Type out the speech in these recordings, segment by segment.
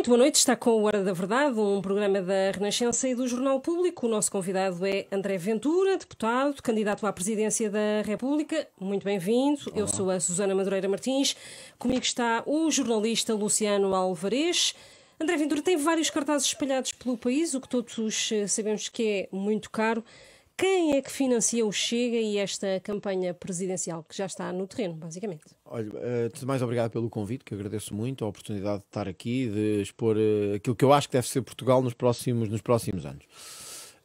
Muito boa noite, está com o Hora da Verdade, um programa da Renascença e do Jornal Público. O nosso convidado é André Ventura, deputado, candidato à presidência da República. Muito bem-vindo. Eu sou a Susana Madureira Martins. Comigo está o jornalista Luciano Alvarez. André Ventura tem vários cartazes espalhados pelo país, o que todos eh, sabemos que é muito caro. Quem é que financia o Chega e esta campanha presidencial que já está no terreno, basicamente? Olha, uh, mais obrigado pelo convite, que agradeço muito a oportunidade de estar aqui, de expor uh, aquilo que eu acho que deve ser Portugal nos próximos, nos próximos anos.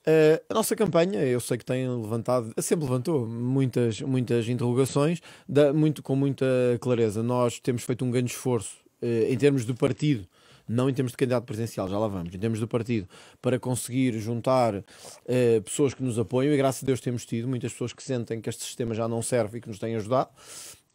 Uh, a nossa campanha, eu sei que tem levantado, sempre levantou muitas, muitas interrogações, da, muito, com muita clareza. Nós temos feito um grande esforço em termos do partido não em termos de candidato presidencial, já lá vamos, em termos do partido, para conseguir juntar uh, pessoas que nos apoiam e graças a Deus temos tido muitas pessoas que sentem que este sistema já não serve e que nos têm ajudado.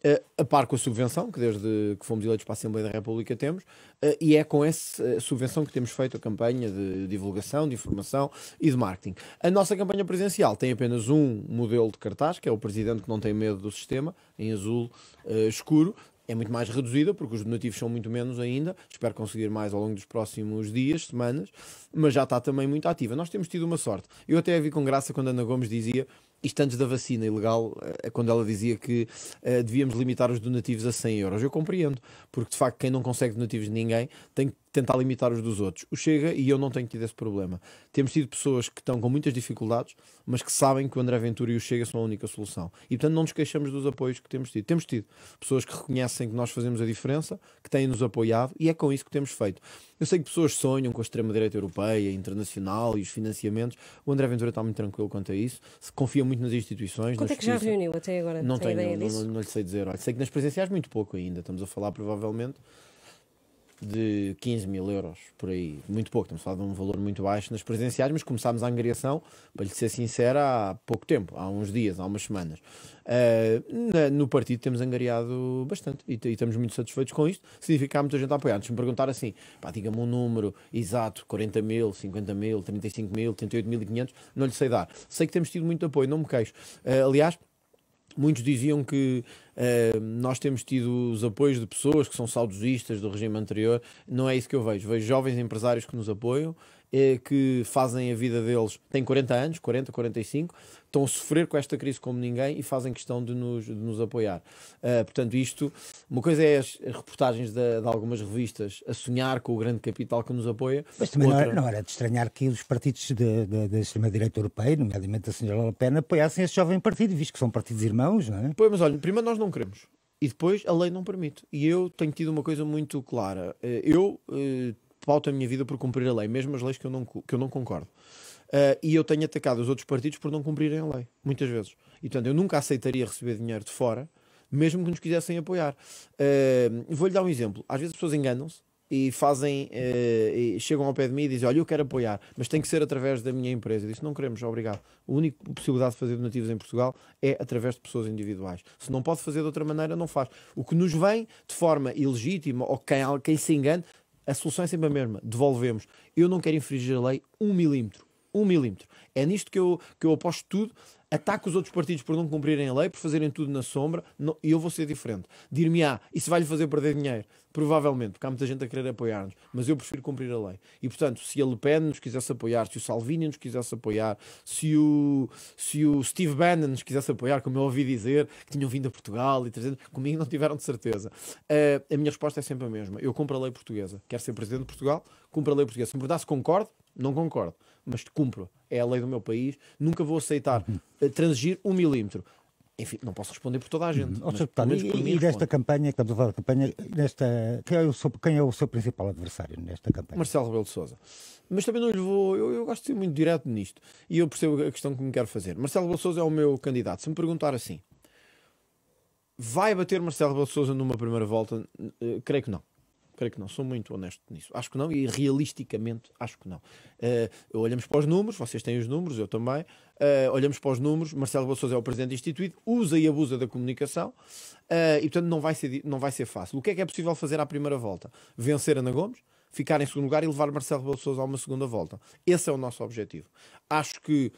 Uh, a par com a subvenção, que desde que fomos eleitos para a Assembleia da República temos, uh, e é com essa subvenção que temos feito a campanha de divulgação, de informação e de marketing. A nossa campanha presidencial tem apenas um modelo de cartaz, que é o presidente que não tem medo do sistema, em azul uh, escuro, é muito mais reduzida, porque os donativos são muito menos ainda. Espero conseguir mais ao longo dos próximos dias, semanas, mas já está também muito ativa. Nós temos tido uma sorte. Eu até vi com graça quando a Ana Gomes dizia isto antes da vacina ilegal, eh, quando ela dizia que uh, devíamos limitar os donativos a 100 euros. Eu compreendo, porque de facto quem não consegue donativos de ninguém tem que tentar limitar os dos outros. O Chega e eu não tenho tido esse problema. Temos tido pessoas que estão com muitas dificuldades, mas que sabem que o André Ventura e o Chega são a única solução. E portanto não nos queixamos dos apoios que temos tido. Temos tido pessoas que reconhecem que nós fazemos a diferença, que têm nos apoiado e é com isso que temos feito. Eu sei que pessoas sonham com a extrema-direita europeia, internacional e os financiamentos. O André Ventura está muito tranquilo quanto a isso. Se confia muito nas instituições. Quanto na é que já reuniu até agora? Não tenho, não, não, não, lhe sei dizer. Olha, sei que nas presenciais muito pouco ainda. Estamos a falar provavelmente de 15 mil euros, por aí, muito pouco, estamos a falar de um valor muito baixo nas presenciais, mas começámos a angariação para lhe ser sincera, há pouco tempo, há uns dias, há umas semanas. Uh, na, no partido temos angariado bastante e, e, estamos muito satisfeitos com isto, significa que há muita gente a apoiar. Se me perguntar assim, pá, diga-me um número exato, 40 mil, 50 mil, 35 mil, 38 mil e 500 não lhe sei dar. Sei que temos tido muito apoio, não me queixo. Uh, aliás, Muitos diziam que uh, nós temos tido os apoios de pessoas que são saudosistas do regime anterior. Não é isso que eu vejo. Vejo jovens empresários que nos apoiam é que fazem a vida deles, têm 40 anos, 40, 45, estão a sofrer com esta crise como ninguém e fazem questão de nos, de nos apoiar. Uh, portanto, isto, uma coisa é as reportagens de, de, algumas revistas a sonhar com o grande capital que nos apoia. Mas também outra... não, era, não, era, de estranhar que os partidos da extrema-direita europeia, nomeadamente a senhora Le Pen, apoiassem este jovem partido, visto que são partidos irmãos, não é? Pois, mas olha, primeiro nós não queremos. E depois a lei não permite. E eu tenho tido uma coisa muito clara. Eh, eu eh, pauto a minha vida por cumprir a lei, mesmo as leis que eu não, que eu não concordo. Uh, e eu tenho atacado os outros partidos por não cumprirem a lei, muitas vezes. E portanto, eu nunca aceitaria receber dinheiro de fora, mesmo que nos quisessem apoiar. Uh, Vou-lhe dar um exemplo. Às vezes as pessoas enganam-se e fazem, uh, e chegam ao pé de mim e dizem: Olha, eu quero apoiar, mas tem que ser através da minha empresa. Eu disse: Não queremos, obrigado. A única possibilidade de fazer donativos em Portugal é através de pessoas individuais. Se não pode fazer de outra maneira, não faz. O que nos vem de forma ilegítima, ou quem, quem se engane, a solução é sempre a mesma. Devolvemos. Eu não quero infringir a lei um milímetro. Um milímetro. É nisto que eu, que eu aposto tudo ataca os outros partidos por não cumprirem a lei, por fazerem tudo na sombra, e eu vou ser diferente. Dir-me-á, isso vai-lhe fazer perder dinheiro? Provavelmente, porque há muita gente a querer apoiar-nos, mas eu prefiro cumprir a lei. E portanto, se a Le Pen nos quisesse apoiar, se o Salvini nos quisesse apoiar, se o, se o Steve Bannon nos quisesse apoiar, como eu ouvi dizer, que tinham vindo a Portugal e trazendo, comigo não tiveram de certeza. Uh, a minha resposta é sempre a mesma. Eu compro a lei portuguesa. Quero ser presidente de Portugal, compro a lei portuguesa. Se me perguntar se concordo, não concordo mas cumpro. É a lei do meu país. Nunca vou aceitar uhum. eh, transigir um milímetro. Enfim, não posso responder por toda a gente. Uhum. Mas, deputado, e, mim, e desta campanha, que estamos a falar da campanha, nesta quem, é o seu, quem é o seu principal adversário nesta campanha? Marcelo Rebelo de Souza. Mas também não lhe vou. Eu, eu gosto de ser muito direto nisto. E eu percebo a questão que me quero fazer. Marcelo Rebelo de Souza é o meu candidato. Se me perguntar assim, vai bater Marcelo Rebelo de Souza numa primeira volta? Uh, creio que não. Creio que não, sou muito honesto nisso. Acho que não e realisticamente acho que não. Uh, olhamos para os números, vocês têm os números, eu também. Uh, olhamos para os números, Marcelo Bolsonaro é o presidente instituído, usa e abusa da comunicação uh, e, portanto, não vai, ser, não vai ser fácil. O que é que é possível fazer à primeira volta? Vencer Ana Gomes, ficar em segundo lugar e levar Marcelo Rebelo a uma segunda volta. Esse é o nosso objetivo. Acho que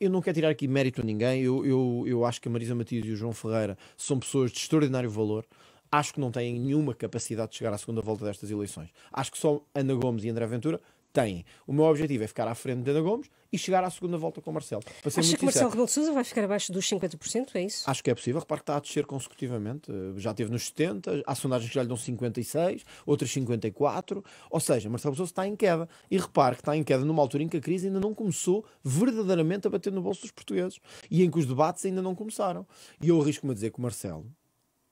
eu não quero tirar aqui mérito a ninguém. Eu, eu, eu acho que a Marisa Matias e o João Ferreira são pessoas de extraordinário valor acho que não têm nenhuma capacidade de chegar à segunda volta destas eleições. Acho que só Ana Gomes e André Ventura têm. O meu objetivo é ficar à frente de Ana Gomes e chegar à segunda volta com Marcelo. Acho Acha que Marcelo Rebelo de Sousa vai ficar abaixo dos 50%, é isso? Acho que é possível. Repare que está a descer consecutivamente. Eh, já teve nos 70, há sondagens que já lhe dão 56, outras 54. Ou seja, Marcelo Sousa está em queda. E repare que está em queda numa altura em que a crise ainda não começou verdadeiramente a bater no bolso dos portugueses e em que os debates ainda não começaram. E eu arrisco-me a dizer que o Marcelo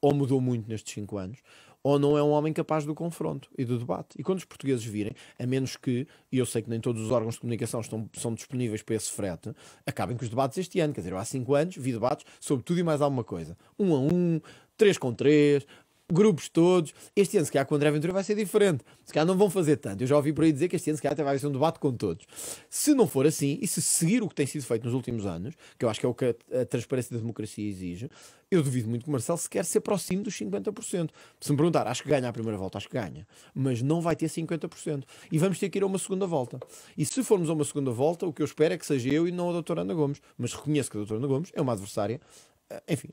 ou mudou muito nestes cinco anos, ou não é um homem capaz do confronto e do debate. E quando os portugueses virem, a menos que, e eu sei que nem todos os órgãos de comunicação estão, são disponíveis para esse frete, acabem com os debates este ano. Quer dizer, há cinco anos vi debates sobre tudo e mais alguma coisa. Um a um, três com três, grupos todos. Este ano, se calhar, com o André Ventura vai ser diferente. Se calhar não vão fazer tanto. Eu já ouvi por aí dizer que este ano, se calhar, até vai ser um debate com todos. Se não for assim, e se seguir o que tem sido feito nos últimos anos, que eu acho que é o que a, a transparência da democracia exige, eu duvido muito que o Marcelo sequer se aproxime dos 50%. Se me perguntar, acho que ganha a primeira volta, acho que ganha. Mas não vai ter 50%. E vamos ter que ir a uma segunda volta. E se formos a uma segunda volta, o que eu espero é que seja eu e não a doutora Ana Gomes. Mas reconheço que a doutora Ana Gomes é uma adversária, eh, enfim,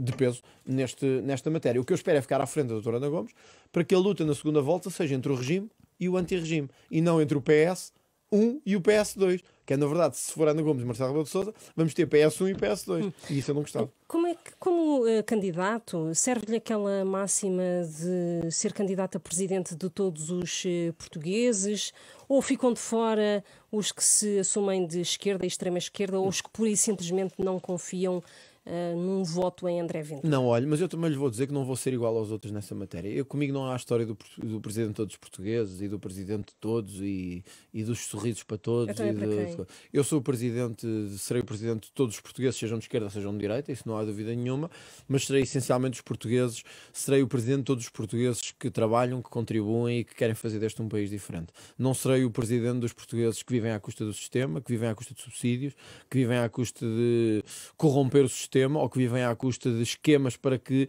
de peso neste, nesta matéria. O que eu espero é ficar à frente da doutora Ana Gomes para que a luta na segunda volta seja entre o regime e o anti-regime e não entre o PS 1 e o PS2. Que é, na verdade, se for Ana Gomes e Marcelo Rebelo de Sousa, vamos ter PS1 e PS2. Hum. E isso eu não gostava. Como é que, como uh, candidato, serve-lhe aquela máxima de ser candidato a presidente de todos os uh, portugueses? Ou ficam de fora os que se assumem de esquerda e extrema-esquerda, ou os que pura e simplesmente não confiam eh, num voto em André Ventura. Não, olha, mas eu também lhe vou dizer que não vou ser igual aos outros nessa matéria. Eu, comigo não há a história do, do presidente de todos os portugueses e do presidente de todos e, e dos sorrisos para todos. Eu, eu sou o presidente, serei o presidente de todos os portugueses, sejam de esquerda, sejam de direita, isso não há dúvida nenhuma, mas serei essencialmente os portugueses, serei o presidente de todos os portugueses que trabalham, que contribuem e que querem fazer deste um país diferente. Não serei o presidente dos portugueses que vivem à custa do sistema, que vivem à custa de subsídios, que vivem à custa de corromper o sistema sistema ou que vivem à custa de esquemas para que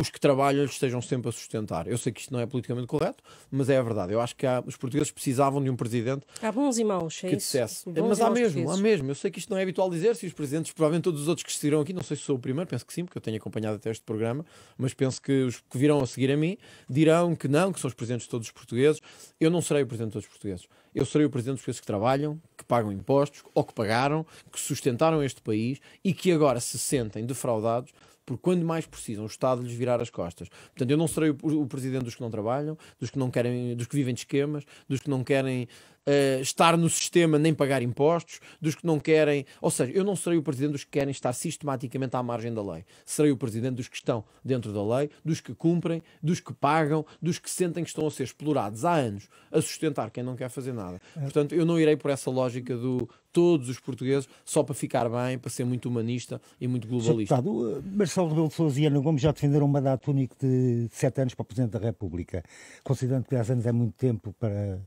os que trabalham estejam sempre a sustentar. Eu sei que isto não é politicamente correto, mas é a verdade. Eu acho que há, os portugueses precisavam de um presidente há bons e maus, é que dissesse. Bons mas há mesmo, há mesmo. Eu sei que isto não é habitual dizer-se. Os presidentes, provavelmente todos os outros que estiveram aqui, não sei se sou o primeiro, penso que sim, porque eu tenho acompanhado até este programa, mas penso que os que virão a seguir a mim dirão que não, que são os presidentes de todos os portugueses. Eu não serei o presidente de todos os portugueses. Eu serei o presidente dos portugueses que trabalham, que pagam impostos, ou que pagaram, que sustentaram este país e que agora se sentem defraudados porque quando mais precisam, o Estado lhes virar as costas. Portanto, eu não serei o, o presidente dos que não trabalham, dos que não querem, dos que vivem de esquemas, dos que não querem uh, estar no sistema nem pagar impostos, dos que não querem. Ou seja, eu não serei o presidente dos que querem estar sistematicamente à margem da lei. Serei o presidente dos que estão dentro da lei, dos que cumprem, dos que pagam, dos que sentem que estão a ser explorados há anos a sustentar quem não quer fazer nada. É. Portanto, eu não irei por essa lógica do todos os portugueses só para ficar bem, para ser muito humanista e muito globalista. Sr. Deputado, eh, Marcelo Rebelo de Sousa e Ana Gomes já defenderam um mandato único de sete anos para o Presidente da República. Considerando que 10 anos é muito tempo para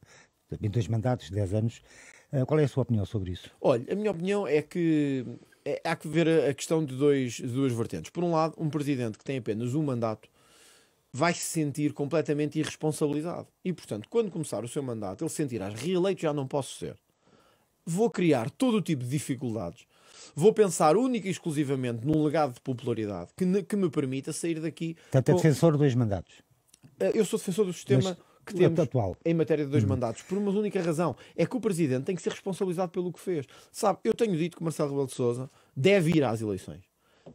em dois mandatos, dez anos. Eh, qual é a sua opinião sobre isso? Olha, a minha opinião é que é, há que ver a questão de, dois, de duas vertentes. Por um lado, um presidente que tem apenas um mandato vai se sentir completamente irresponsabilizado. E, portanto, quando começar o seu mandato, ele sentirá reeleito já não posso ser. Vou criar todo o tipo de dificuldades. Vou pensar única e exclusivamente num legado de popularidade que, ne, que me permita sair daqui. Portanto, é defensor de dois mandatos. Eh, eu sou defensor do sistema. Mas que temos atual. em matéria de dois hum. mandatos, por uma única razão, é que o Presidente tem que ser responsabilizado pelo que fez. Sabe, eu tenho dito que Marcelo Rebelo de Sousa deve ir às eleições.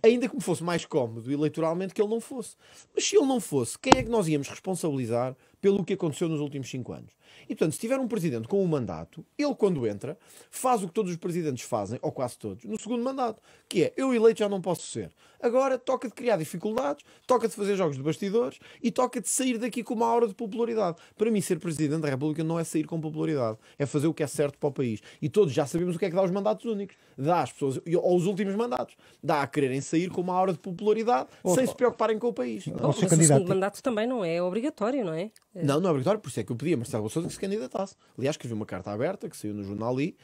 Ainda que me fosse mais cómodo eleitoralmente que ele não fosse. Mas se ele não fosse, quem é que nós íamos responsabilizar pelo que aconteceu nos últimos cinco anos? E, portanto, se tiver um presidente com um mandato, ele, quando entra, faz o que todos os presidentes fazem, ou quase todos, no segundo mandato, que é, eu eleito já não posso ser. Agora toca de criar dificuldades, toca de fazer jogos de bastidores e toca de sair daqui com uma aura de popularidade. Para mim, ser presidente da República não é sair com popularidade, é fazer o que é certo para o país. E todos já sabemos o que é que dá os mandatos únicos. Dá às pessoas, ou os últimos mandatos, dá a quererem sair com uma aura de popularidade oh, sem oh, se preocuparem com o país. Oh, mas o segundo mandato também não é obrigatório, não é? Não, não é obrigatório, por isso é que eu pedi a Marcelo Sousa que se candidatasse. Aliás, escrevi uma carta aberta que saiu no jornal ali,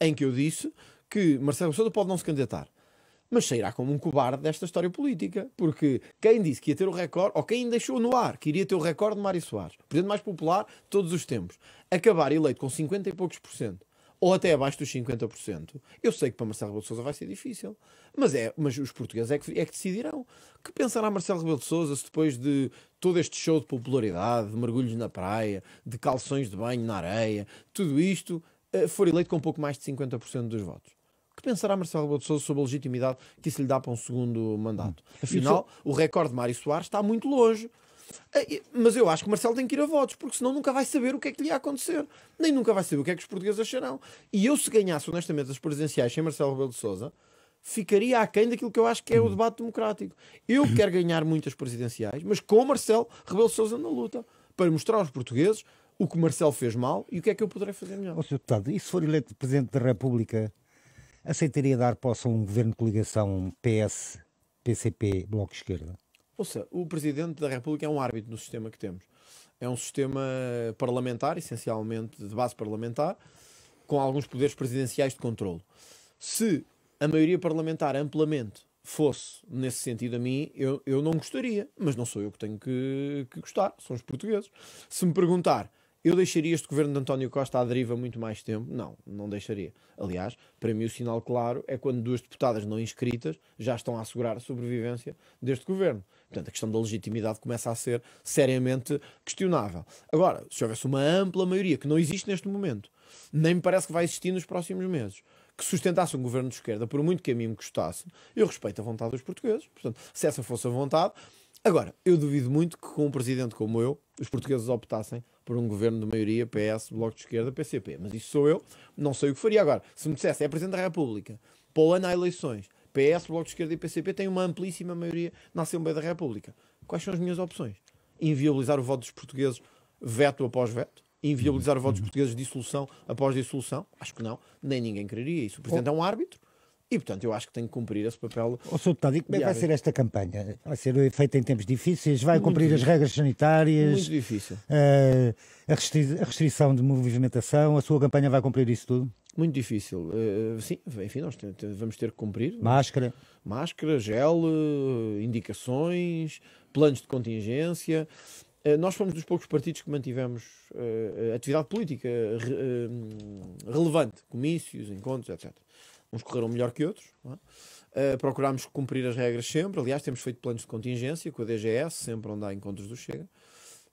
em que eu disse que Marcelo Sousa pode não se candidatar. Mas sairá como um cobarde desta história política, porque quem disse que ia ter o recorde, ou quem deixou no ar que iria ter o recorde de Mário Soares, presidente mais popular de todos os tempos, acabar eleito com 50 e poucos por cento, ou até abaixo dos 50%. Eu sei que para Marcelo Rebelo de Sousa vai ser difícil, mas, é, mas os portugueses é que, é que decidirão. Que pensará Marcelo Rebelo de Sousa se depois de todo este show de popularidade, de mergulhos na praia, de calções de banho na areia, tudo isto eh, for eleito com pouco mais de 50% dos votos? que pensará Marcelo Rebelo de Sousa sobre a legitimidade que isso lhe dá para um segundo mandato? Hum. Afinal, o recorde de Mário Soares está muito longe. Ah, mas eu acho que o Marcelo tem que ir a votos, porque senão nunca vai saber o que é que lhe ia acontecer, nem nunca vai saber o que é que os portugueses acharão. E eu, se ganhasse honestamente as presidenciais sem Marcelo Rebelo de Souza, ficaria aquém daquilo que eu acho que é o debate democrático. Eu quero ganhar muitas presidenciais, mas com o Marcelo Rebelo de Souza na luta, para mostrar aos portugueses o que o Marcelo fez mal e o que é que eu poderei fazer melhor. Oh, Sr. Deputado, e se for eleito Presidente da República, aceitaria dar posse a um governo de coligação PS, PCP, Bloco Esquerda? Ouça, o Presidente da República é um árbitro no sistema que temos. É um sistema parlamentar, essencialmente de base parlamentar, com alguns poderes presidenciais de controle. Se a maioria parlamentar amplamente fosse nesse sentido a mim, eu, eu não gostaria, mas não sou eu que tenho que, que gostar, são os portugueses. Se me perguntar eu deixaria este governo de António Costa à deriva muito mais tempo? Não, não deixaria. Aliás, para mim o sinal claro é quando duas deputadas não inscritas já estão a assegurar a sobrevivência deste governo. Portanto, a questão da legitimidade começa a ser seriamente questionável. Agora, se houvesse uma ampla maioria, que não existe neste momento, nem me parece que vai existir nos próximos meses, que sustentasse um governo de esquerda, por muito que a mim me custasse, eu respeito a vontade dos portugueses. Portanto, se essa fosse a vontade. Agora, eu duvido muito que com um presidente como eu, os portugueses optassem por um governo de maioria, PS, Bloco de Esquerda, PCP. Mas isso sou eu, não sei o que faria agora. Se me dissesse, é Presidente da República, para o ano há eleições, PS, Bloco de Esquerda e PCP têm uma amplíssima maioria na Assembleia da República. Quais são as minhas opções? Inviabilizar o voto dos portugueses veto após veto? Inviabilizar o voto dos portugueses dissolução após dissolução? Acho que não. Nem ninguém quereria isso. O Presidente é um árbitro e, portanto, eu acho que tem que cumprir esse papel. O Sr. Deputado, e como é que vai ser esta campanha? Vai ser feita em tempos difíceis? Vai Muito cumprir difícil. as regras sanitárias? Muito difícil. Uh, a, restri a, restrição de movimentação? A sua campanha vai cumprir isso tudo? Muito difícil. Uh, sim, enfim, nós vamos ter que cumprir. Máscara? Máscara, gel, eh, indicações, planos de contingência. nós fomos dos poucos partidos que mantivemos atividade política relevante, comícios, encontros, etc uns correram melhor que outros. É? Uh, procurámos cumprir as regras sempre. Aliás, temos feito planos de contingência com a DGS, sempre onde há encontros do Chega.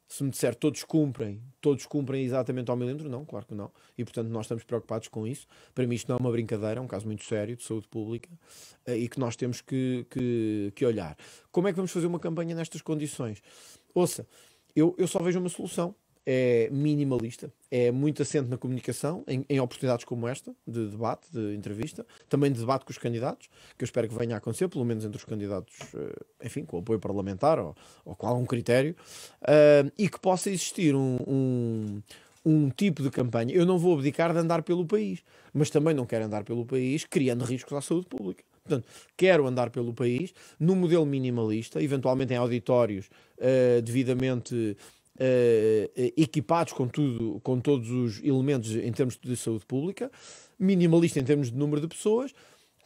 Se me disser todos cumprem, todos cumprem exatamente ao milímetro, não, claro que não. E portanto nós estamos preocupados com isso. Para mim isto não é uma brincadeira, é um caso muito sério de saúde pública eh, e que nós temos que, que, que olhar. Como é que vamos fazer uma campanha nestas condições? Ouça, eu, eu só vejo uma solução é minimalista, é muito assente na comunicação, em, em oportunidades como esta, de debate, de entrevista, também de debate com os candidatos, que eu espero que venha a acontecer, pelo menos entre os candidatos, eh, enfim, com apoio parlamentar ou, ou com algum critério, uh, e que possa existir um, um um tipo de campanha. Eu não vou abdicar de andar pelo país, mas também não quero andar pelo país criando riscos à saúde pública. Portanto, quero andar pelo país num modelo minimalista, eventualmente em auditórios uh, devidamente uh, equipados com, tudo, com todos os elementos em termos de saúde pública, minimalista em termos de número de pessoas,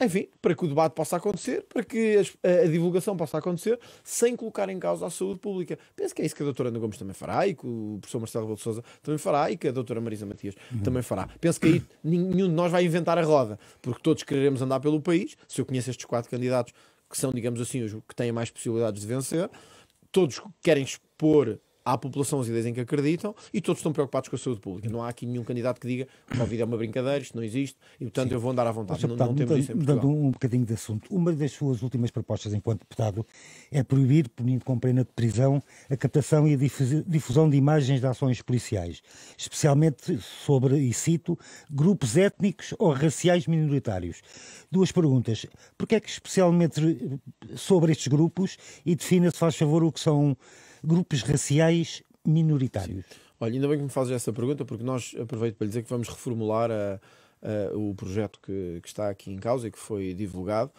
enfim, para que o debate possa acontecer, para que a, a, divulgação possa acontecer, sem colocar em causa a saúde pública. Penso que é isso que a doutora Ana Gomes também fará, e que o professor Marcelo Rebelo de Sousa também fará, e que a doutora Marisa Matias uhum. também fará. Penso que aí nenhum de nós vai inventar a roda, porque todos quereremos andar pelo país. Se eu conheço estes quatro candidatos, que são, digamos assim, os que têm mais possibilidades de vencer, todos querem expor Há a população ideias em que acreditam e todos estão preocupados com a saúde pública. Não há aqui nenhum candidato que diga que a vida é uma brincadeira, isto não existe, e portanto Sim. eu vou andar à vontade. Mas, não, deputado, não temos isso em Mudando um bocadinho de assunto, uma das suas últimas propostas enquanto deputado é proibir, punindo com pena de prisão, a captação e a difusão de imagens de ações policiais, especialmente sobre, e cito, grupos étnicos ou raciais minoritários. Duas perguntas. Porquê é que especialmente sobre estes grupos e defina, se faz favor, o que são grupos raciais minoritários? Sim. Olha, ainda bem que me fazes essa pergunta, porque nós aproveito para lhe dizer que vamos reformular a, eh, a, eh, o projeto que, que, está aqui em causa e que foi divulgado.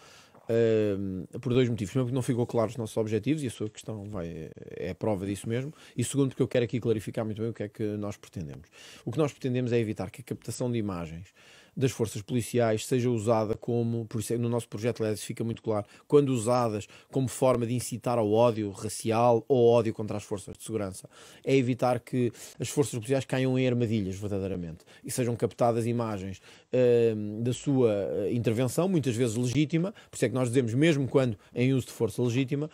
Uh, por dois motivos. Primeiro, porque não ficou claro os nossos objetivos e a sua questão vai, é a prova disso mesmo. E segundo, porque eu quero aqui clarificar muito bem o que é que nós pretendemos. O que nós pretendemos é evitar que a captação de imagens das forças policiais seja usada como, por isso é, no nosso projeto LEDs fica muito claro, quando usadas como forma de incitar ao ódio racial ou ódio contra as forças de segurança, é evitar que as forças policiais caiam em armadilhas verdadeiramente e sejam captadas imagens uh, da sua eh, intervenção, muitas vezes legítima, por isso é que nós dizemos, mesmo quando em uso de força legítima,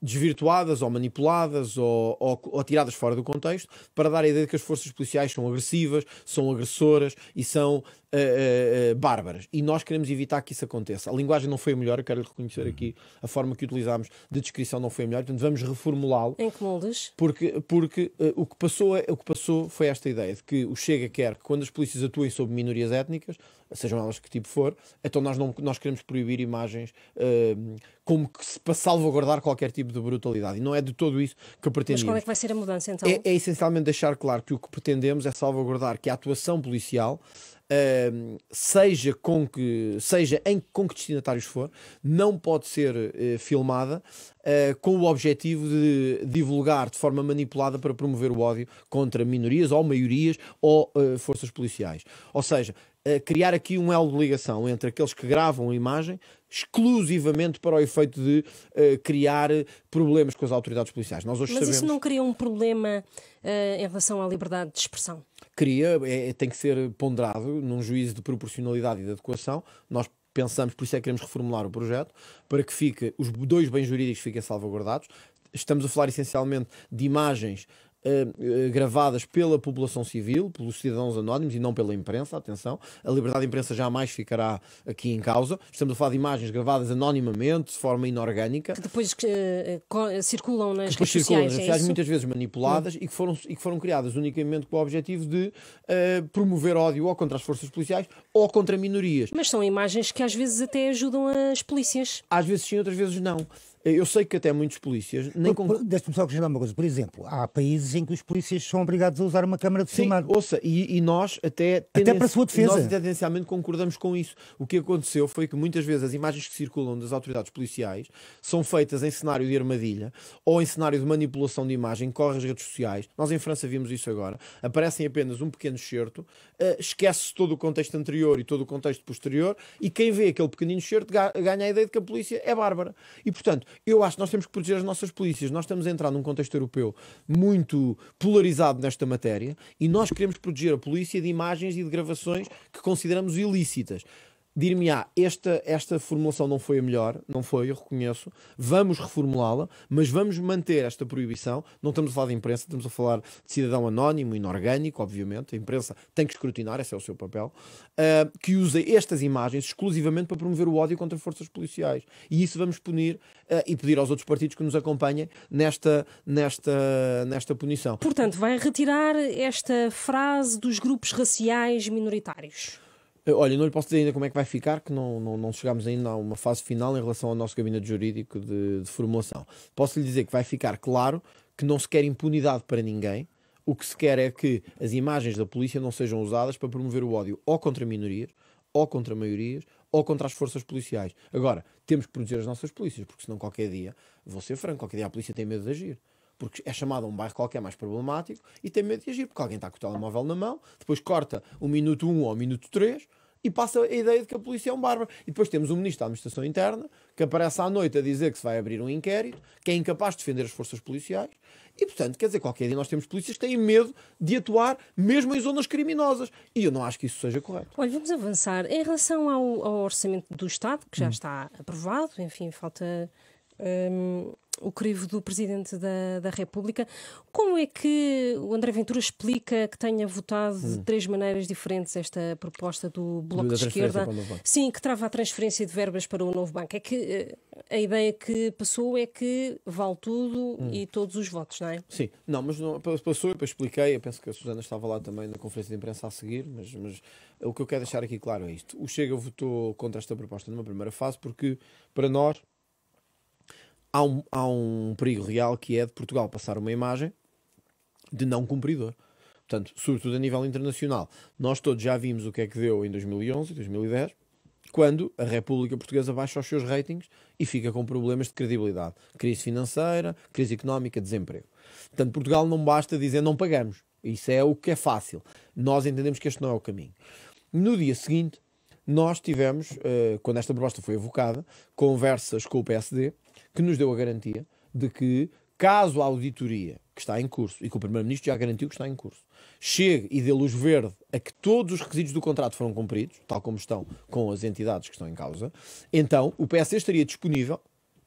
desvirtuadas ou manipuladas ou, ou, ou, tiradas fora do contexto para dar a ideia de que as forças policiais são agressivas, são agressoras e são uh, uh, bárbaras. E nós queremos evitar que isso aconteça. A linguagem não foi a melhor, eu quero reconhecer aqui a forma que utilizámos de descrição não foi a melhor, portanto vamos reformulá-lo. Em que moldes? Porque, porque uh, o, que passou, é, o que passou foi esta ideia de que o Chega quer que quando as polícias atuem sobre minorias étnicas, sejam elas que tipo for, então nós, não, nós queremos proibir imagens como que se, para salvaguardar qualquer tipo de brutalidade. E não é de todo isso que pretendemos. Mas como é que vai ser a mudança então? É, é essencialmente deixar claro que o que pretendemos é salvaguardar que a atuação policial Ehm, seja, com que, seja em com que destinatários for, não pode ser uh, filmada uh, com o objetivo de divulgar de forma manipulada para promover o ódio contra minorias ou maiorias ou eh, forças policiais. Ou seja, criar aqui um elo de ligação entre aqueles que gravam a imagem exclusivamente para o efeito de uh, criar problemas com as autoridades policiais. Nós hoje Mas sabemos... isso não cria um problema uh, em relação à liberdade de expressão? Cria, é, é, tem que ser ponderado num juízo de proporcionalidade e de adequação. Nós pensamos, por isso é que queremos reformular o projeto, para que fique, os dois bens jurídicos fiquem salvaguardados. Estamos a falar essencialmente de imagens uh, gravadas pela população civil, pelos cidadãos anónimos e não pela imprensa, atenção. A liberdade de imprensa jamais ficará aqui em causa. Estamos a falar de imagens gravadas anonimamente, de forma inorgânica. Que depois que, uh, eh, circulam nas redes sociais. Nas redes é sociais é muitas vezes manipuladas hum. e, que foram, e que foram criadas unicamente com o objetivo de uh, promover ódio ou contra as forças policiais ou contra minorias. Mas são imagens que às vezes até ajudam as polícias. Às vezes sim, outras vezes não. Eu sei que até muitos polícias nem com... Deixa-me só acrescentar uma coisa. Por exemplo, há países em que os polícias são obrigados a usar uma câmara de Sim, filmar. ouça, e, e nós até... Tendenci... Até para a sua defesa. Nós tendencialmente concordamos com isso. O que aconteceu foi que muitas vezes as imagens que circulam das autoridades policiais são feitas em cenário de armadilha ou em cenário de manipulação de imagem, corre as redes sociais. Nós em França vimos isso agora. Aparecem apenas um pequeno certo, eh, esquece-se todo o contexto anterior e todo o contexto posterior e quem vê aquele pequenino certo ganha a ideia de que a polícia é bárbara. E, portanto, eu acho que nós temos que proteger as nossas polícias. Nós estamos a entrar num contexto europeu muito polarizado nesta matéria e nós queremos proteger a polícia de imagens e de gravações que consideramos ilícitas dir-me ah, esta, esta formulação não foi a melhor, não foi, eu reconheço, vamos reformulá-la, mas vamos manter esta proibição. Não estamos a falar de imprensa, estamos a falar de cidadão anónimo, inorgânico, obviamente. A imprensa tem que escrutinar, esse é o seu papel, uh, que usa estas imagens exclusivamente para promover o ódio contra forças policiais. E isso vamos punir uh, e pedir aos outros partidos que nos acompanhem nesta, nesta, nesta punição. Portanto, vai retirar esta frase dos grupos raciais minoritários. Eu, olha, não lhe posso dizer ainda como é que vai ficar, que não, não, não chegámos ainda a uma fase final em relação ao nosso gabinete jurídico de, de formulação. Posso lhe dizer que vai ficar claro que não se quer impunidade para ninguém, o que se quer é que as imagens da polícia não sejam usadas para promover o ódio ou contra minorias, ou contra maiorias, ou contra as forças policiais. Agora, temos que proteger as nossas polícias, porque senão qualquer dia, vou ser franco, qualquer dia a polícia tem medo de agir porque é chamado a um bairro qualquer mais problemático e tem medo de agir, porque alguém está com o telemóvel na mão, depois corta o minuto 1 ou o minuto 3 e passa a ideia de que a polícia é um bárbaro. E depois temos o um ministro da Administração Interna que aparece à noite a dizer que se vai abrir um inquérito, que é incapaz de defender as forças policiais. E, portanto, quer dizer, qualquer dia nós temos polícias que têm medo de atuar mesmo em zonas criminosas. E eu não acho que isso seja correto. Olha, vamos avançar. Em relação ao, ao orçamento do Estado, que já hum. está aprovado, enfim, falta. Hum, o crivo do Presidente da, da República. Como é que o André Ventura explica que tenha votado hum. de três maneiras diferentes esta proposta do Bloco da de Esquerda? Sim, que trava a transferência de verbas para o novo banco. É que eh, a ideia que passou é que vale tudo hum. e todos os votos, não é? Sim, não, mas não, passou, eu expliquei, eu penso que a Susana estava lá também na conferência de imprensa a seguir, mas, mas o que eu quero deixar aqui claro é isto. O Chega votou contra esta proposta numa primeira fase porque, para nós, há um, há um perigo real que é de Portugal passar uma imagem de não cumpridor. Portanto, sobretudo a nível internacional. Nós todos já vimos o que é que deu em 2011 e 2010, quando a República Portuguesa baixa os seus ratings e fica com problemas de credibilidade. Crise financeira, crise económica, desemprego. Portanto, Portugal não basta dizer não pagamos. Isso é o que é fácil. Nós entendemos que este não é o caminho. No dia seguinte, nós tivemos, eh, quando esta proposta foi evocada, conversas com o PSD, que nos deu a garantia de que, caso a auditoria que está em curso, e que o Primeiro-Ministro já garantiu que está em curso, chegue e dê luz verde a que todos os requisitos do contrato foram cumpridos, tal como estão com as entidades que estão em causa, então o PSD estaria disponível,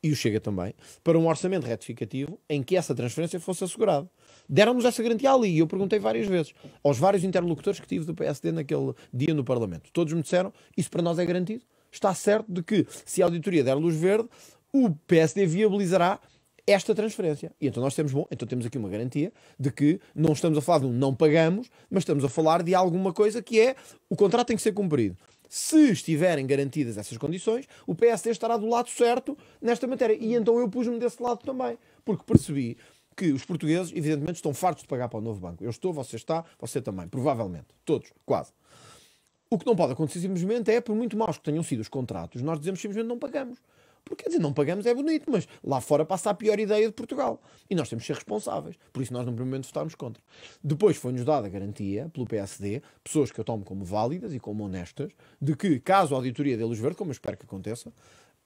e o Chega também, para um orçamento retificativo em que essa transferência fosse assegurada. Deram-nos essa garantia ali, e eu perguntei várias vezes aos vários interlocutores que tive do PSD naquele dia no Parlamento. Todos me disseram, isso para nós é garantido, está certo de que, se a auditoria der luz verde, o PSD viabilizará esta transferência. E então nós temos, bom, então temos aqui uma garantia de que não estamos a falar de um não pagamos, mas estamos a falar de alguma coisa que é o contrato tem que ser cumprido. Se estiverem garantidas essas condições, o PSD estará do lado certo nesta matéria. E então eu pus-me desse lado também, porque percebi que os portugueses, evidentemente, estão fartos de pagar para o novo banco. Eu estou, você está, você também, provavelmente. Todos, quase. O que não pode acontecer simplesmente é, por muito maus que tenham sido os contratos, nós dizemos simplesmente não pagamos. Porque quer dizer, não pagamos é bonito, mas lá fora passa a pior ideia de Portugal. E nós temos de ser responsáveis. Por isso nós, no primeiro momento, votámos contra. Depois foi-nos dada a garantia, pelo PSD, pessoas que eu tomo como válidas e como honestas, de que, caso a auditoria deles luz verde, como eu espero que aconteça,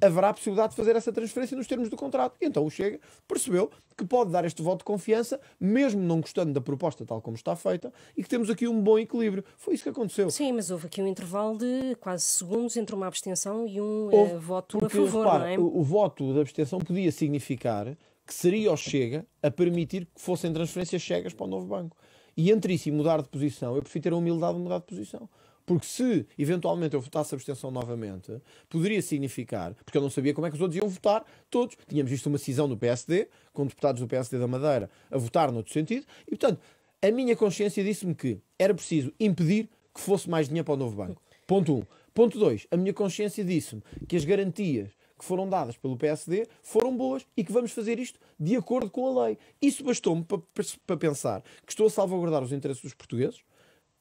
haverá a possibilidade de fazer essa transferência nos termos do contrato. E então o Chega percebeu que pode dar este voto de confiança, mesmo não gostando da proposta tal como está feita, e que temos aqui um bom equilíbrio. Foi isso que aconteceu. Sim, mas houve aqui um intervalo de quase segundos entre uma abstenção e um eh, houve, uh, voto porque, a favor, repara, não é? O, o voto da abstenção podia significar que seria o Chega a permitir que fossem transferências cegas para o novo banco. E entre isso e mudar de posição, eu prefiro ter a humildade de mudar de posição. Porque se eventualmente eu votasse abstenção novamente, poderia significar, porque eu não sabia como é que os outros iam votar, todos. Tínhamos visto uma cisão do PSD, com deputados do PSD da Madeira a votar noutro sentido, e portanto, a minha consciência disse-me que era preciso impedir que fosse mais dinheiro para o novo banco. Ponto 1. Um. Ponto 2. A minha consciência disse-me que as garantias que foram dadas pelo PSD foram boas e que vamos fazer isto de acordo com a lei. Isso bastou-me para, para pensar que estou a salvaguardar os interesses dos portugueses,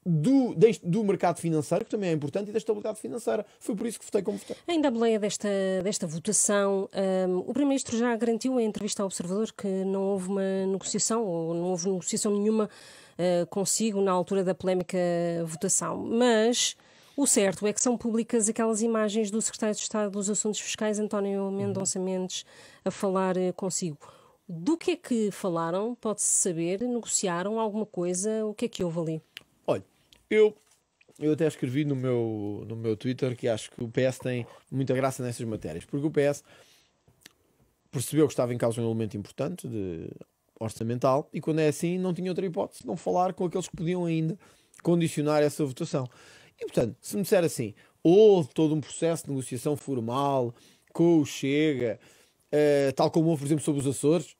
do, do mercado financeiro, que também é importante, e da estabilidade financeira. Foi por isso que votei como votei. Ainda a desta, desta votação, um, o Primeiro-Ministro já garantiu em entrevista ao Observador que não houve uma negociação, ou não houve negociação nenhuma uh, consigo na altura da polémica votação. Mas. O certo é que são públicas aquelas imagens do secretário de Estado dos Assuntos Fiscais, António Mendonça Mendes, a falar eh, consigo. Do que é que falaram? Pode-se saber? Negociaram alguma coisa? O que é que houve ali? Eu, eu até escrevi no meu, no meu Twitter que acho que o PS tem muita graça nessas matérias, porque o PS percebeu que estava em causa um elemento importante de orçamental e quando é assim não tinha outra hipótese não falar com aqueles que podiam ainda condicionar essa votação. E portanto, se me disser assim, houve todo um processo de negociação formal com o Chega, uh, tal como houve, por exemplo, sobre os Açores,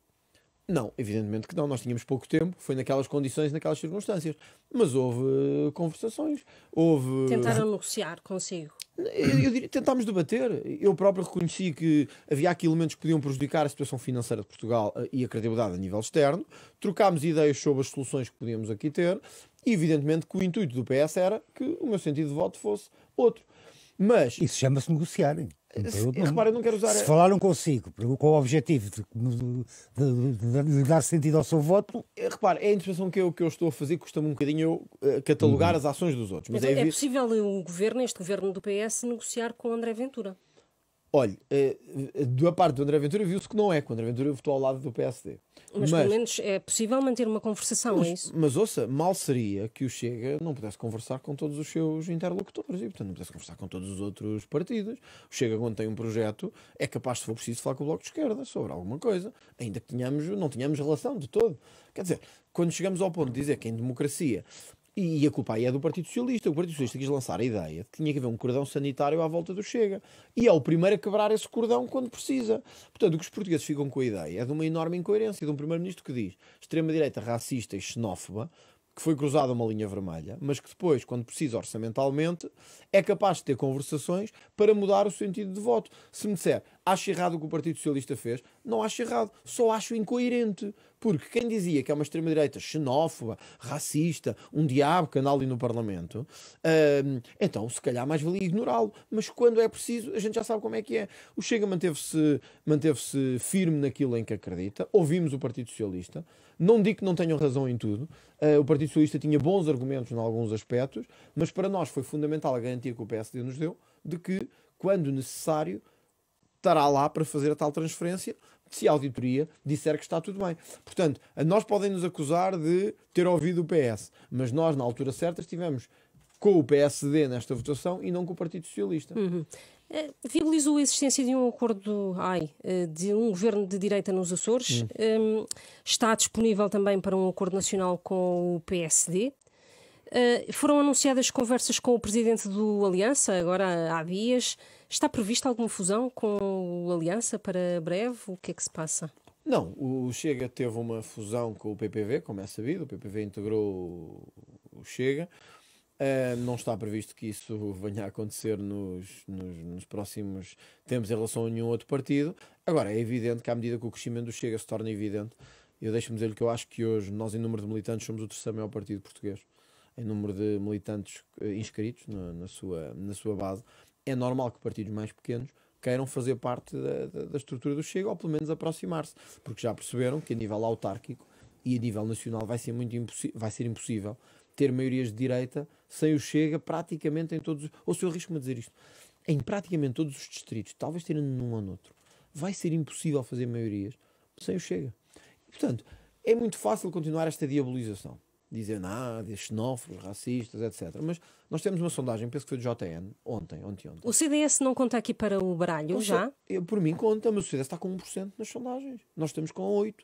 não, evidentemente que não, nós tínhamos pouco tempo, foi naquelas condições, naquelas circunstâncias. Mas houve eh, conversações, houve. Tentaram negociar consigo. Eu, eu diria, tentámos debater. Eu próprio reconheci que havia aqui elementos que podiam prejudicar a situação financeira de Portugal eh, e a credibilidade a nível externo. Trocámos ideias sobre as soluções que podíamos aqui ter. E, evidentemente, que o intuito do PS era que o meu sentido de voto fosse outro. Mas. Isso chama-se negociarem. Então, se, repara, eu não quero usar. Se é- falaram consigo, com o objetivo de, de, de, de dar sentido ao seu voto. É, repare, é a interpretação que eu, que eu estou a fazer, custa-me um bocadinho eu, uh, catalogar uhum. as ações dos outros. Mas, é, é, possível o governo, este governo do PS, negociar com o André Ventura? Olhe, eh, da parte do André Ventura viu-se que não é, que o André Ventura votou ao lado do PSD. Mas, mas pelo menos é possível manter uma conversação, é mas, é isso? Mas ouça, mal seria que o Chega não pudesse conversar com todos os seus interlocutores e, portanto, não pudesse conversar com todos os outros partidos. O Chega, quando tem um projeto, é capaz, se for preciso, falar com o Bloco de Esquerda sobre alguma coisa, ainda que tenhamos, não tenhamos relação de todo. Quer dizer, quando chegamos ao ponto de dizer que em democracia e a culpa aí é do Partido Socialista. O Partido Socialista quis lançar a ideia de que tinha que haver um cordão sanitário à volta do Chega. E é o primeiro a quebrar esse cordão quando precisa. Portanto, o que os portugueses ficam com a ideia é de uma enorme incoerência de um primeiro-ministro que diz extrema-direita racista e xenófoba, que foi cruzada uma linha vermelha, mas que depois, quando precisa orçamentalmente, é capaz de ter conversações para mudar o sentido de voto. Se me disser, acho errado o que o Partido Socialista fez, não acho errado, só acho incoerente. Porque quem dizia que é uma extrema-direita xenófoba, racista, um diabo que anda ali no Parlamento, hum, então se calhar mais valia ignorá-lo. Mas quando é preciso, a gente já sabe como é que é. O Chega manteve-se manteve firme naquilo em que acredita. Ouvimos o Partido Socialista. Não digo que não tenham razão em tudo. Uh, o Partido Socialista tinha bons argumentos em alguns aspectos, mas para nós foi fundamental a garantia que o PSD nos deu de que, quando necessário, estará lá para fazer a tal transferência, se a auditoria disser que está tudo bem. Portanto, nós podem nos acusar de ter ouvido o PS, mas nós, na altura certa, estivemos com o PSD nesta votação e não com o Partido Socialista. Uhum. Eh, viabilizou a existência de um acordo ai, eh, de um governo de direita nos Açores. Um, hum, está disponível também para um acordo nacional com o PSD. Uh, eh, foram anunciadas conversas com o presidente do Aliança, agora há dias. Está prevista alguma fusão com o Aliança para breve? O que é que se passa? Não, o Chega teve uma fusão com o PPV, como é sabido, o PPV integrou o Chega. Uh, não está previsto que isso venha a acontecer nos, nos, nos, próximos tempos em relação a nenhum outro partido. Agora, é evidente que à medida que o crescimento do Chega se torna evidente, eu deixo-me dizer que eu acho que hoje nós, em número de militantes, somos o terceiro maior partido português, em número de militantes eh, inscritos na, na sua, na sua base é normal que partidos mais pequenos queiram fazer parte da, da, da estrutura do Chega ou pelo menos aproximar-se, porque já perceberam que a nível autárquico e a nível nacional vai ser, muito vai ser impossível ter maiorias de direita sem o Chega praticamente em todos, ou se eu arrisco-me a dizer isto, em praticamente todos os distritos, talvez tendo num ou noutro, vai ser impossível fazer maiorias sem o Chega. E, portanto, é muito fácil continuar esta diabolização dizer nada, xenófobos, racistas, etc. Mas nós temos uma sondagem, penso que foi do JN, ontem, ontem, ontem. O CDS não conta aqui para o baralho já? Eu, por mim conta, mas o CDS está com 1% nas sondagens. Nós estamos com 8%.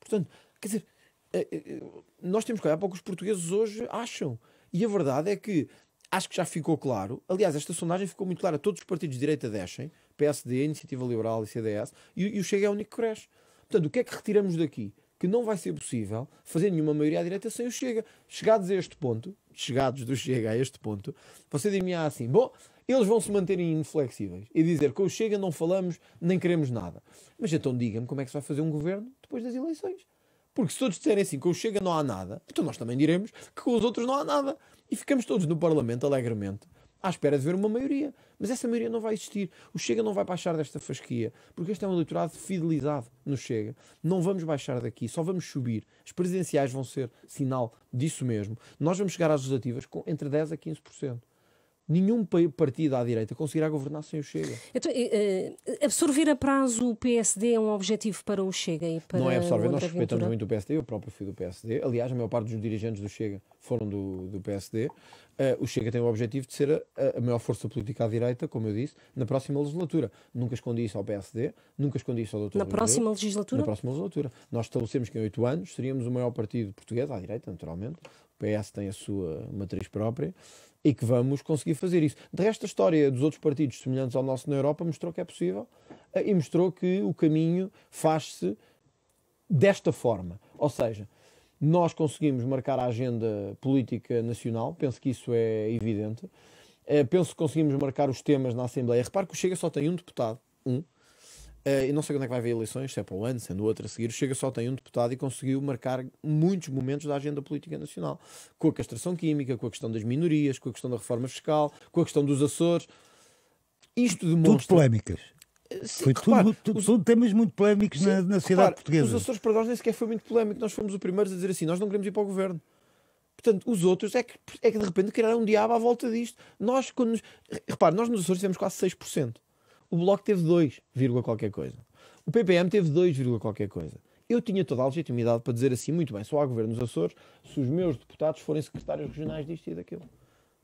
Portanto, quer dizer, eh, eh, eh, nós temos que olhar para o que os portugueses hoje acham. E a verdade é que acho que já ficou claro, aliás, esta sondagem ficou muito clara, todos os partidos de direita descem, PSD, Iniciativa Liberal e CDS, e, e o Chega é o único que cresce. Portanto, o que é que retiramos daqui? que não vai ser possível fazer nenhuma maioria à direita sem o Chega. Chegados a este ponto, chegados do Chega a este ponto, você diria assim: bom, eles vão se manterem inflexíveis e dizer com o Chega não falamos nem queremos nada. Mas então diga-me como é que se vai fazer um governo depois das eleições. Porque se todos disserem assim, com o Chega não há nada, então nós também diremos que com os outros não há nada. E ficamos todos no Parlamento alegremente à espera de ver uma maioria. Mas essa maioria não vai existir. O Chega não vai baixar desta fasquia, porque este é um eleitorado fidelizado no Chega. Não vamos baixar daqui, só vamos subir. As presidenciais vão ser sinal disso mesmo. Nós vamos chegar às legislativas com entre 10% a 15% nenhum partido à direita conseguirá governar sem o Chega. Então, eh, absorver a prazo o PSD é um objetivo para o Chega e para Não é absorver, nós respeitamos muito o PSD, eu próprio fui do PSD. Aliás, a maior parte dos dirigentes do Chega foram do, do PSD. Uh, eh, o Chega tem o objetivo de ser a, a, maior força política à direita, como eu disse, na próxima legislatura. Nunca escondi isso ao PSD, nunca escondi isso ao Dr. Na Rodrigo, próxima legislatura? Na próxima legislatura. Nós estabelecemos que em oito anos seríamos o maior partido português à direita, naturalmente. O PS tem a sua matriz própria e que vamos conseguir fazer isso. De resto, a história dos outros partidos semelhantes ao nosso na Europa mostrou que é possível eh, e mostrou que o caminho faz-se desta forma. Ou seja, nós conseguimos marcar a agenda política nacional, penso que isso é evidente. Eh, penso que conseguimos marcar os temas na Assembleia. Repare que o Chega só tem um deputado, um, eh, e não sei quando é que vai haver eleições, se é para o ano, se é no outro a seguir. Chega só tem um deputado e conseguiu marcar muitos momentos da agenda política nacional. Com a castração química, com a questão das minorias, com a questão da reforma fiscal, com a questão dos Açores. Isto demonstra... Tudo polémicas. Eh, sim, foi repara, tudo, tudo, os... tudo, temas muito polémicos Sim, na, na cidade portuguesa. Os Açores para nós nem sequer foi muito polémico. Nós fomos os primeiros a dizer assim, nós não queremos ir para o governo. Portanto, os outros é que, é que de repente criaram um diabo à volta disto. Nós, quando nos... Repare, nós nos Açores tivemos quase 6%. O Bloco teve 2, qualquer coisa. O PPM teve 2, qualquer coisa. Eu tinha toda a legitimidade para dizer assim, muito bem, só há governo nos Açores se os meus deputados forem secretários regionais disto e daquilo.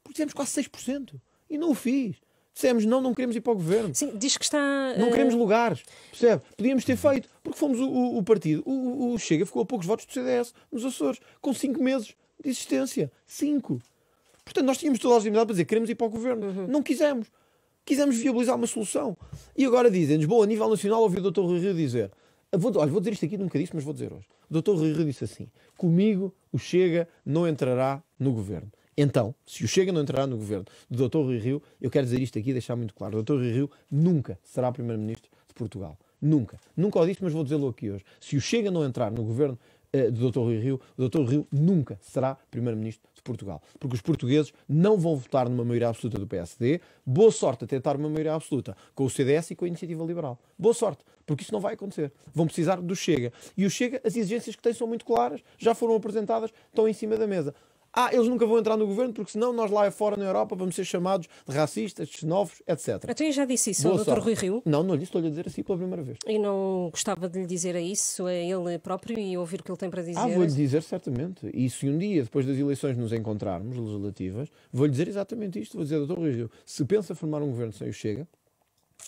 Porque tivemos quase 6%. E não o fiz. Dissemos, não, não queremos ir para o governo. Sim, diz que está. Não eh, queremos lugares. Percebe? Podíamos ter feito, porque fomos o, o, o partido. O, o, Chega ficou a poucos votos do CDS nos Açores, com 5 meses de existência. 5. Portanto, nós tínhamos toda a legitimidade para dizer queremos ir para o governo. Uhum. Não quisemos quisemos viabilizar uma solução. E agora dizem-nos, bom, a nível nacional ouvi o Dr. Rui Rio dizer, vou, olha, vou dizer isto aqui, nunca disse, mas vou dizer hoje. O Dr. Rui Rio disse assim, comigo o Chega não entrará no governo. Então, se o Chega não entrará no governo do Dr. Rui Rio, eu quero dizer isto aqui e deixar muito claro, o Dr. Rui Rio nunca será Primeiro-Ministro de Portugal. Nunca. Nunca o disse, mas vou dizê-lo aqui hoje. Se o Chega não entrar no governo uh, do Dr. Rui Rio, o Dr. Rui Rio nunca será Primeiro-Ministro Portugal. Porque os portugueses não vão votar numa maioria absoluta do PSD. Boa sorte a tentar uma maioria absoluta com o CDS e com a Iniciativa Liberal. Boa sorte, porque isso não vai acontecer. Vão precisar do Chega. E o Chega, as exigências que tem são muito claras, já foram apresentadas, estão em cima da mesa ah, eles nunca vão entrar no governo porque senão nós lá fora na Europa vamos ser chamados de racistas, xenófobos, etc. Até então eu já disse isso Boa ao Dr. Rui Rio. Não, não lhe estou a dizer assim pela primeira vez. E não gostava de lhe dizer a isso, a ele próprio, e ouvir o que ele tem para dizer. Ah, vou-lhe dizer certamente. E se um dia, depois das eleições, nos encontrarmos, legislativas, vou-lhe dizer exatamente isto. Vou dizer, Dr. Rui Rio, se pensa formar um governo sem o Chega,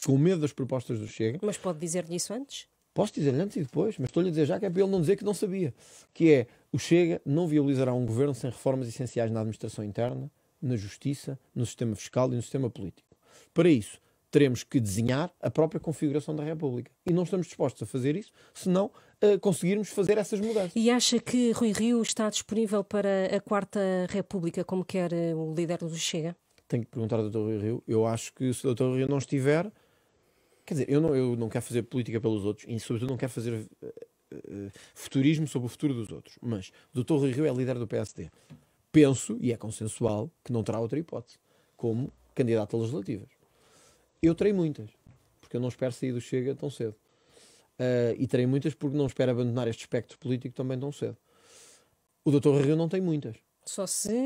com medo das propostas do Chega... Mas pode dizer-lhe isso antes? Posso dizer antes e depois, mas estou-lhe a dizer já que é para ele não dizer que não sabia. Que é, o Chega não viabilizará um governo sem reformas essenciais na administração interna, na justiça, no sistema fiscal e no sistema político. Para isso, teremos que desenhar a própria configuração da República. E não estamos dispostos a fazer isso, senão não eh, conseguirmos fazer essas mudanças. E acha que Rui Rio está disponível para a Quarta República, como quer eh, o líder do Chega? Tenho que perguntar ao Dr. Rui Rio. Eu acho que se o Dr. Rui Rio não estiver, Quer dizer, eu não, eu não quero fazer política pelos outros e, sobretudo, não quero fazer uh, uh, futurismo sobre o futuro dos outros. Mas o Dr. Rui Rio é líder do PSD. Penso, e é consensual, que não terá outra hipótese como candidato a legislativas. Eu terei muitas, porque eu não espero sair do Chega tão cedo. Uh, e terei muitas porque não espero abandonar este espectro político também tão cedo. O Dr. Rio não tem muitas só se uh,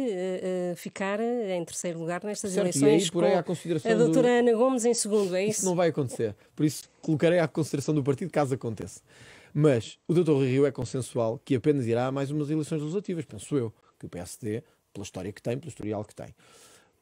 uh, ficar eh, em terceiro lugar nestas certo, eleições. E aí, consideração a doutora do... Ana Gomes em segundo, é isso? Isso não vai acontecer. Por isso, colocarei à consideração do partido caso aconteça. Mas o doutor Rui Rio é consensual que apenas irá a mais umas eleições legislativas, penso eu, que o PSD, pela história que tem, pelo historial que tem.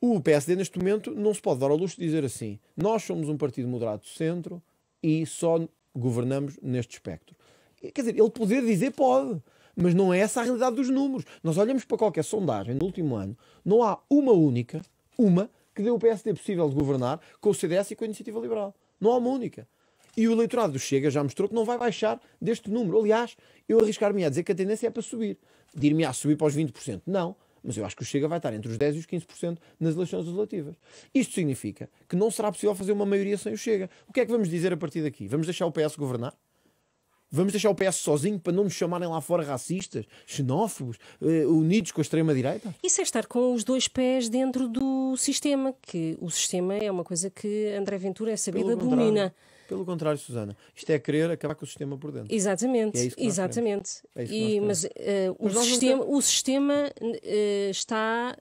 O PSD, neste momento, não se pode dar ao luxo de dizer assim: nós somos um partido moderado de centro e só governamos neste espectro. Quer dizer, ele poder dizer pode. Mas não é essa a realidade dos números. Nós olhamos para qualquer sondagem no último ano, não há uma única, uma, que deu o PSD possível de governar com o CDS e com a Iniciativa Liberal. Não há uma única. E o eleitorado do Chega já mostrou que não vai baixar deste número. Aliás, eu arriscar-me a dizer que a tendência é para subir. Dir-me a ah, subir para os 20%. Não. Mas eu acho que o Chega vai estar entre os 10% e os 15% nas eleições legislativas. Isto significa que não será possível fazer uma maioria sem o Chega. O que é que vamos dizer a partir daqui? Vamos deixar o PS governar? Vamos deixar o PS sozinho para não nos chamarem lá fora racistas, xenófobos, eh, unidos com a extrema-direita? Isso é estar com os dois pés dentro do sistema, que o sistema é uma coisa que André Ventura é sabido abomina. Pelo contrário, Susana, isto é querer acabar com o sistema por dentro. Exatamente, é exatamente. É e, mas uh, o, mas sistema, o sistema uh, está,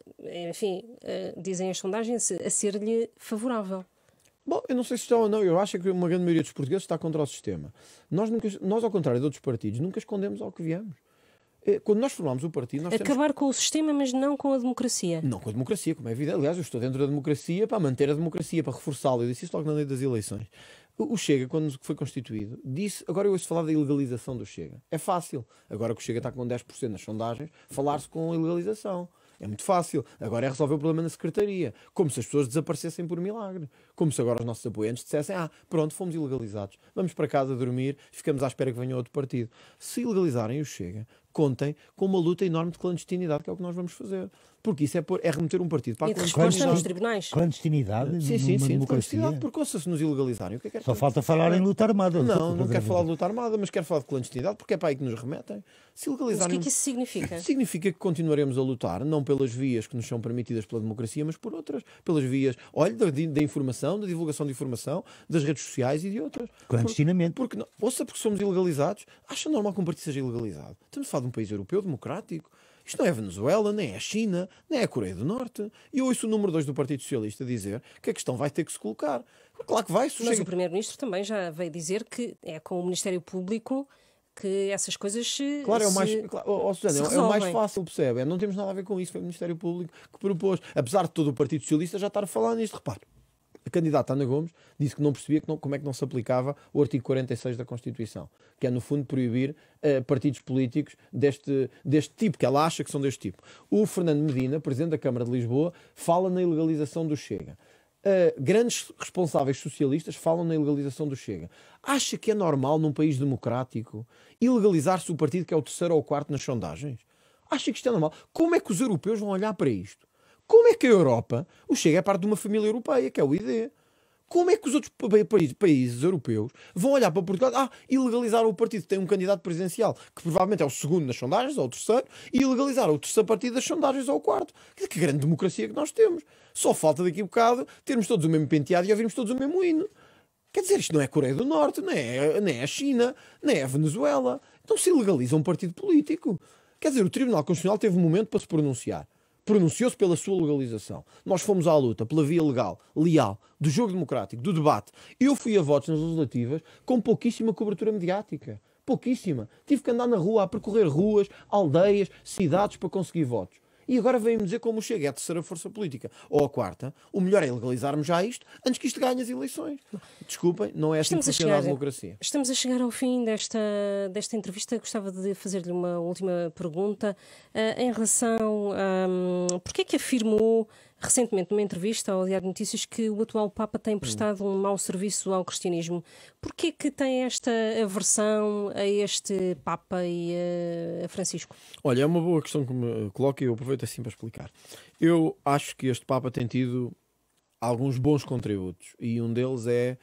enfim, uh, dizem as sondagens, a ser-lhe favorável. Bom, eu não sei se estão ou não, eu acho que uma grande maioria dos portugueses está contra o sistema. Nós, nunca, nós ao contrário de outros partidos, nunca escondemos ao que viemos. Eh, quando nós formamos o partido, nós Acabar temos... com o sistema, mas não com a democracia. Não com a democracia, como é evidente. Aliás, eu estou dentro da democracia para manter a democracia, para reforçá-la. Eu disse isso logo na lei das eleições. O Chega, quando foi constituído, disse. Agora eu ouço falar da ilegalização do Chega. É fácil. Agora que o Chega está com 10% nas sondagens, falar-se com ilegalização. É muito fácil. Agora é resolver o problema na secretaria. Como se as pessoas desaparecessem por milagre. Como se agora os nossos apoiantes dissessem: ah, pronto, fomos ilegalizados. Vamos para casa dormir, ficamos à espera que venha outro partido. Se ilegalizarem o Chega, contem com uma luta enorme de clandestinidade, que é o que nós vamos fazer porque isso é, por, é remeter um partido para a clandestinidade. nos tribunais. Clandestinidade? Sim, sim, sim. Clandestinidade, porque ouça se nos ilegalizarem. O que é que é Só falta falar em luta armada. Não, não quero falar de luta armada, mas quero falar de clandestinidade, porque é para aí que nos remetem. Se legalizarem. Mas o que é que isso significa? Significa que continuaremos a lutar, não pelas vias que nos são permitidas pela democracia, mas por outras. Pelas vias, olha, da, da informação, da divulgação de informação, das redes sociais e de outras. Clandestinamente. Por, porque, ouça, porque somos ilegalizados. Acha normal que um partido seja ilegalizado? Estamos a falar de um país europeu, democrático. Isto não é a Venezuela, nem é a China, nem é a Coreia do Norte. E ouço o número 2 do Partido Socialista dizer que a questão vai ter que se colocar. Claro que vai. Sugere... Mas o Primeiro-Ministro também já veio dizer que é com o Ministério Público que essas coisas se. Claro, é o mais, claro, oh, oh, Susana, é o mais fácil, percebe? É, não temos nada a ver com isso, foi o Ministério Público que propôs. Apesar de todo o Partido Socialista já estar a falar nisto, repare a candidata Ana Gomes disse que não percebia que não, como é que não se aplicava o artigo 46 da Constituição, que é, no fundo, proibir uh, partidos políticos deste, deste tipo, que ela acha que são deste tipo. O Fernando Medina, presidente da Câmara de Lisboa, fala na ilegalização do Chega. Uh, grandes responsáveis socialistas falam na ilegalização do Chega. Acha que é normal num país democrático ilegalizar-se o partido que é o terceiro ou o quarto nas sondagens? Acha que isto é normal? Como é que os europeus vão olhar para isto? Como é que a Europa, o Chega é parte de uma família europeia, que é o ID. Como é que os outros países, europeus vão olhar para Portugal ah, e legalizaram o partido que tem um candidato presidencial, que provavelmente é o segundo nas sondagens, ou o terceiro, e ilegalizar o terceiro partido das sondagens ou o quarto? Que, grande democracia que nós temos. Só falta daqui a um bocado termos todos o mesmo penteado e ouvirmos todos o mesmo hino. Quer dizer, isto não é a Coreia do Norte, nem é, é a China, nem é a Venezuela. Então se legaliza um partido político. Quer dizer, o Tribunal Constitucional teve um momento para se pronunciar pronunciou-se pela sua legalização. Nós fomos à luta pela via legal, leal, do jogo democrático, do debate. Eu fui a votos nas legislativas com pouquíssima cobertura mediática. Pouquíssima. Tive que andar na rua, a percorrer ruas, aldeias, cidades para conseguir votos. E agora vem me dizer como o Chega é a terceira força política ou a quarta. O melhor é legalizarmos já isto antes que isto ganhe as eleições. Desculpem, não é assim que funciona a democracia. Estamos a chegar ao fim desta, desta entrevista. Gostava de fazer-lhe uma última pergunta uh, em relação a um, porque é que afirmou recentemente numa entrevista ao Diário de Notícias que o atual Papa tem hum. prestado um mau serviço ao cristianismo. Porquê que tem esta aversão a este Papa e a Francisco? Olha, é uma boa questão que me coloca e eu aproveito assim para explicar. Eu acho que este Papa tem tido alguns bons contributos e um deles é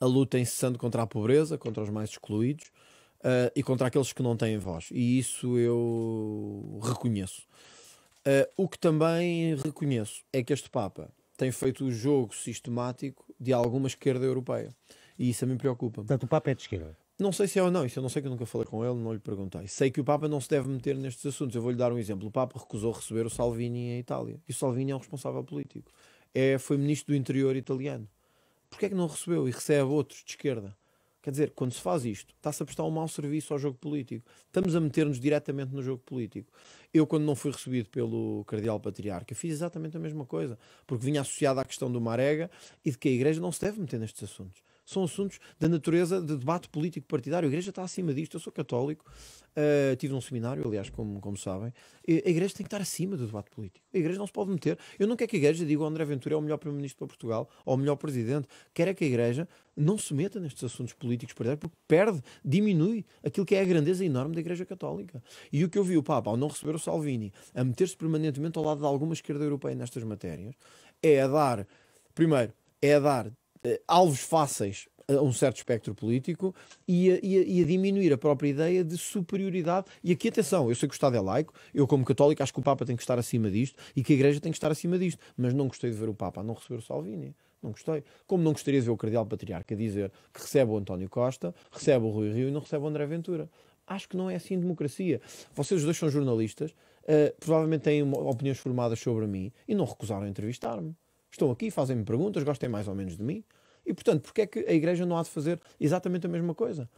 a luta incessante contra a pobreza, contra os mais excluídos uh, e contra aqueles que não têm voz. E isso eu reconheço. Uh, o que também reconheço é que este Papa tem feito o jogo sistemático de alguma esquerda europeia. E isso a mim preocupa. -me. Portanto, o Papa é de esquerda. Não sei se é ou não, isso eu não sei que eu nunca falei com ele, não lhe perguntei. Sei que o Papa não se deve meter nestes assuntos. Eu vou-lhe dar um exemplo. O Papa recusou receber o Salvini em Itália. E o Salvini é um responsável político. É, foi ministro do interior italiano. Porquê é que não recebeu e recebe outros de esquerda? Quer dizer, quando se faz isto, está-se a prestar um mau serviço ao jogo político. Estamos a meter-nos diretamente no jogo político. Eu, quando não fui recebido pelo Cardeal Patriarca, fiz exatamente a mesma coisa, porque vinha associado à questão do Marega e de que a Igreja não se deve meter nestes assuntos são assuntos da natureza de debate político partidário. A igreja está acima disto. Eu sou católico, uh, tive um seminário, aliás, como, como sabem. A igreja tem que estar acima do debate político. A igreja não se pode meter. Eu não quero que a igreja diga o André Ventura é o melhor primeiro-ministro para Portugal ou o melhor presidente. Quero é que a igreja não se meta nestes assuntos políticos partidários porque perde, diminui aquilo que é a grandeza enorme da igreja católica. E o que eu vi o Papa, ao não receber o Salvini, a meter-se permanentemente ao lado de alguma esquerda europeia nestas matérias, é a dar, primeiro, é a dar eh, alvos fáceis a um certo espectro político e a, e, a, e a, diminuir a própria ideia de superioridade. E aqui, atenção, eu sei que o Estado é laico, eu, como católico, acho que o Papa tem que estar acima disto e que a Igreja tem que estar acima disto, mas não gostei de ver o Papa não receber o Salvini. Não gostei. Como não gostaria de ver o Cardeal Patriarca dizer que recebe o António Costa, recebe o Rui Rio e não recebe o André Ventura. Acho que não é assim democracia. Vocês os dois são jornalistas, uh, provavelmente têm opiniões formadas sobre mim e não recusaram entrevistar-me estão aqui, fazem-me perguntas, gostem mais ou menos de mim. E, portanto, porque é que a Igreja não há de fazer exatamente a mesma coisa?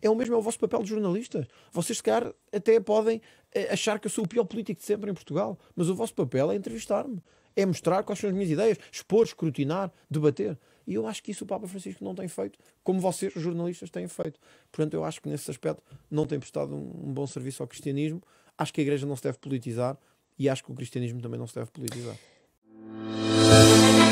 É o mesmo, é o vosso papel de jornalistas. Vocês, se calhar, até podem eh, achar que eu sou o pior político de sempre em Portugal, mas o vosso papel é entrevistar-me, é mostrar quais são as minhas ideias, expor, escrutinar, debater. E eu acho que isso o Papa Francisco não tem feito, como vocês, os jornalistas, têm feito. Portanto, eu acho que nesse aspecto não tem prestado um bom serviço ao cristianismo. Acho que a Igreja não se deve politizar e acho que o cristianismo também não se deve politizar. you